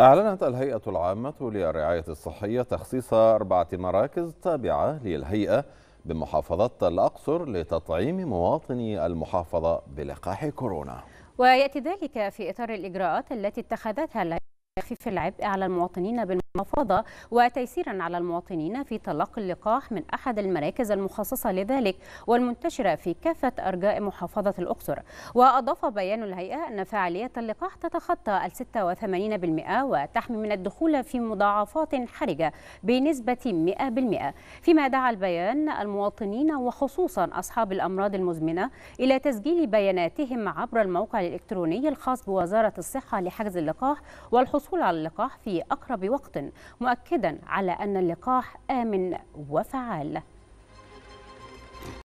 أعلنت الهيئة العامة للرعاية الصحية تخصيص أربعة مراكز تابعة للهيئة بمحافظة الأقصر لتطعيم مواطني المحافظة بلقاح كورونا ويأتي ذلك في إطار الإجراءات التي اتخذتها لخفيف العبء على المواطنين بالم... مفاضة وتيسيرا على المواطنين في تلقي اللقاح من أحد المراكز المخصصة لذلك والمنتشرة في كافة أرجاء محافظة الأقصر وأضاف بيان الهيئة أن فعالية اللقاح تتخطى ال 86% وتحمي من الدخول في مضاعفات حرجة بنسبة 100% فيما دعا البيان المواطنين وخصوصا أصحاب الأمراض المزمنة إلى تسجيل بياناتهم عبر الموقع الإلكتروني الخاص بوزارة الصحة لحجز اللقاح والحصول على اللقاح في أقرب وقت مؤكدا على أن اللقاح آمن وفعال